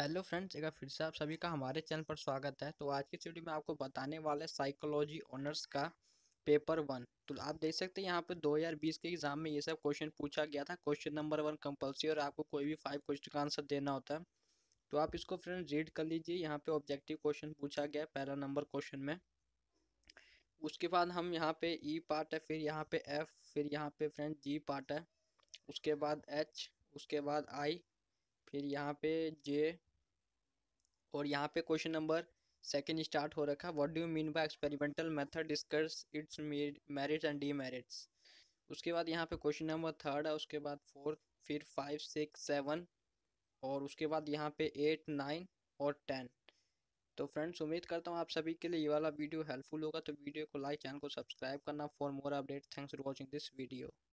hello friends एक बार फिर से आप सभी का हमारे चैनल पर स्वागत है तो आज की वीडियो में आपको बताने वाले साइकोलॉजी ऑनर्स का पेपर वन तो आप देख सकते हैं यहाँ पे 2020 के एग्जाम में ये सब क्वेश्चन पूछा गया था क्वेश्चन नंबर वन कंपलसरी और आपको कोई भी फाइव क्वेश्चन का आंसर देना होता है तो आप इसको फ्रेंड रीड कर लीजिए यहाँ पे ऑब्जेक्टिव क्वेश्चन पूछा गया पहला नंबर क्वेश्चन में उसके बाद हम यहाँ पे ई e पार्ट है फिर यहाँ पे एफ फिर यहाँ पे फ्रेंड जी पार्ट है उसके बाद एच उसके बाद आई फिर यहाँ पे जे और यहाँ पे क्वेश्चन नंबर सेकेंड स्टार्ट हो रखा है what do you mean by experimental method discuss its merits and demerits उसके बाद यहाँ पे क्वेश्चन नंबर थर्ड है उसके बाद फोर्थ फिर फाइव सिक्स सेवन और उसके बाद यहाँ पे एट नाइन और टेन तो फ्रेंड्स उम्मीद करता हूँ आप सभी के लिए ये वाला वीडियो हेल्पफुल होगा तो वीडियो को लाइक चैनल को सब्सक्राइब करना for more update thanks for watching this video